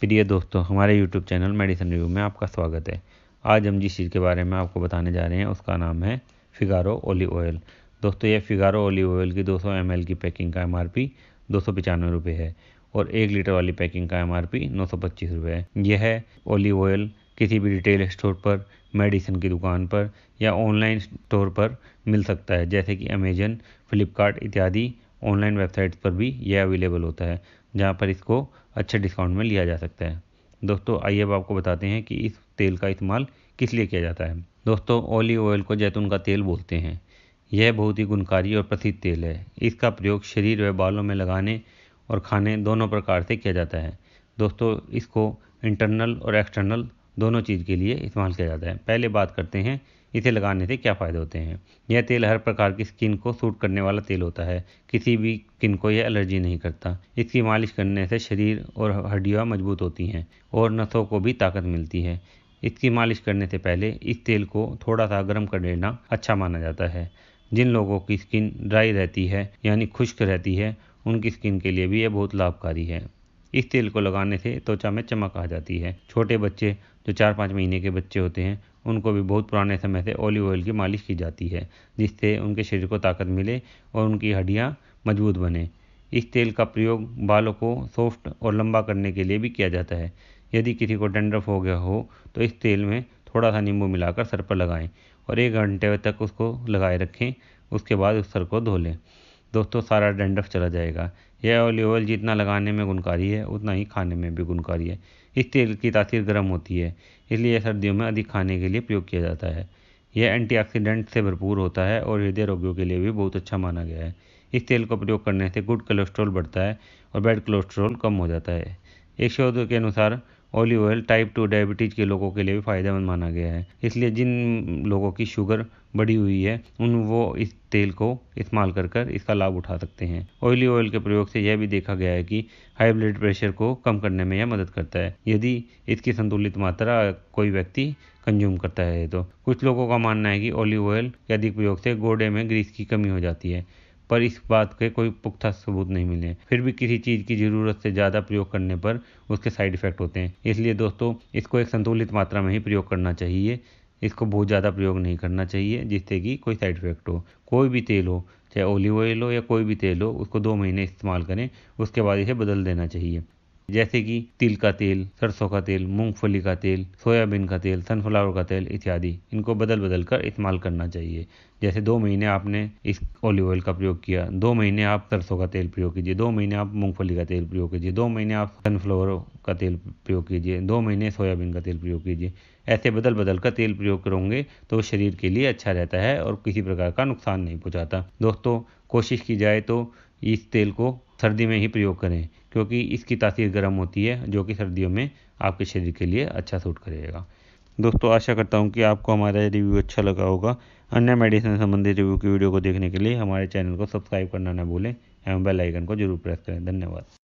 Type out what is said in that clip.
प्रिय दोस्तों हमारे YouTube चैनल मेडिसन रिव्यू में आपका स्वागत है आज हम जिस चीज़ के बारे में आपको बताने जा रहे हैं उसका नाम है फिगारो ओलिव ऑयल दोस्तों यह फिगारो ओलिव ऑयल की 200 सौ की पैकिंग का एम आर पी है और एक लीटर वाली पैकिंग का एम आर पी है यह ओलिव ऑयल किसी भी रिटेल स्टोर पर मेडिसिन की दुकान पर या ऑनलाइन स्टोर पर मिल सकता है जैसे कि अमेजन फ्लिपकार्ट इत्यादि ऑनलाइन वेबसाइट्स पर भी यह अवेलेबल होता है जहाँ पर इसको अच्छे डिस्काउंट में लिया जा सकता है दोस्तों आइए अब आपको बताते हैं कि इस तेल का इस्तेमाल किस लिए किया जाता है दोस्तों ओलिव ऑयल को जैतून का तेल बोलते हैं यह बहुत ही गुणकारी और प्रसिद्ध तेल है इसका प्रयोग शरीर व बालों में लगाने और खाने दोनों प्रकार से किया जाता है दोस्तों इसको इंटरनल और एक्सटर्नल दोनों चीज़ के लिए इस्तेमाल किया जाता है पहले बात करते हैं इसे लगाने से क्या फ़ायदे होते हैं यह तेल हर प्रकार की स्किन को सूट करने वाला तेल होता है किसी भी स्किन को यह एलर्जी नहीं करता इसकी मालिश करने से शरीर और हड्डियाँ मजबूत होती हैं और नसों को भी ताकत मिलती है इसकी मालिश करने से पहले इस तेल को थोड़ा सा गर्म कर लेना अच्छा माना जाता है जिन लोगों की स्किन ड्राई रहती है यानी खुश्क रहती है उनकी स्किन के लिए भी यह बहुत लाभकारी है इस तेल को लगाने से त्वचा में चमक आ जाती है छोटे बच्चे जो चार पाँच महीने के बच्चे होते हैं उनको भी बहुत पुराने समय से ऑलिव ऑयल की मालिश की जाती है जिससे उनके शरीर को ताकत मिले और उनकी हड्डियाँ मजबूत बने इस तेल का प्रयोग बालों को सॉफ्ट और लंबा करने के लिए भी किया जाता है यदि किसी को डेंड्रफ हो गया हो तो इस तेल में थोड़ा सा नींबू मिलाकर सर पर लगाएं और एक घंटे तक उसको लगाए रखें उसके बाद उस सर को धो लें दोस्तों सारा डंडफ चला जाएगा यह ऑलिव ऑयल जितना लगाने में गुणकारी है उतना ही खाने में भी गुणकारी है इस तेल की तासीर गर्म होती है इसलिए सर्दियों में अधिक खाने के लिए प्रयोग किया जाता है यह एंटीऑक्सीडेंट से भरपूर होता है और हृदय रोगियों के लिए भी बहुत अच्छा माना गया है इस तेल का प्रयोग करने से गुड कोलेस्ट्रॉल बढ़ता है और बैड कोलेस्ट्रॉल कम हो जाता है एक शोध के अनुसार olive oil type two diabetes के लोगों के लिए भी फ़ायदेमंद माना गया है इसलिए जिन लोगों की शुगर बढ़ी हुई है उन वो इस तेल को इस्तेमाल कर कर इसका लाभ उठा सकते हैं ऑयली ऑयल के प्रयोग से यह भी देखा गया है कि हाई ब्लड प्रेशर को कम करने में यह मदद करता है यदि इसकी संतुलित मात्रा कोई व्यक्ति कंज्यूम करता है तो कुछ लोगों का मानना है कि ऑलिव ऑयल के अधिक प्रयोग से गोडे में ग्रीस की कमी हो जाती है पर इस बात के कोई पुख्ता सबूत नहीं मिले फिर भी किसी चीज़ की ज़रूरत से ज़्यादा प्रयोग करने पर उसके साइड इफ़ेक्ट होते हैं इसलिए दोस्तों इसको एक संतुलित मात्रा में ही प्रयोग करना चाहिए इसको बहुत ज़्यादा प्रयोग नहीं करना चाहिए जिससे कि कोई साइड इफ़ेक्ट हो कोई भी तेल हो चाहे ओलिव ऑयल हो या कोई भी तेल हो उसको दो महीने इस्तेमाल करें उसके बाद इसे बदल देना चाहिए जैसे कि तिल का तेल सरसों का तेल मूंगफली का तेल सोयाबीन का तेल सनफ्लावर का तेल इत्यादि इनको बदल बदल कर इस्तेमाल करना चाहिए जैसे दो महीने आपने इस ऑलिव ऑयल का प्रयोग किया दो महीने आप सरसों का तेल प्रयोग कीजिए दो महीने आप मूंगफली का तेल प्रयोग कीजिए दो महीने आप सनफ्लावर का तेल प्रयोग कीजिए दो महीने सोयाबीन का तेल प्रयोग कीजिए ऐसे बदल बदल का तेल प्रयोग करोगे तो शरीर के लिए अच्छा रहता है और किसी प्रकार का नुकसान नहीं पहुँचाता दोस्तों कोशिश की जाए तो इस तेल को सर्दी में ही प्रयोग करें क्योंकि इसकी तासीर गर्म होती है जो कि सर्दियों में आपके शरीर के लिए अच्छा सूट करेगा दोस्तों आशा करता हूँ कि आपको हमारा रिव्यू अच्छा लगा होगा अन्य मेडिसिन संबंधित रिव्यू की वीडियो को देखने के लिए हमारे चैनल को सब्सक्राइब करना ना भूलें एवं बेल आइकन को जरूर प्रेस करें धन्यवाद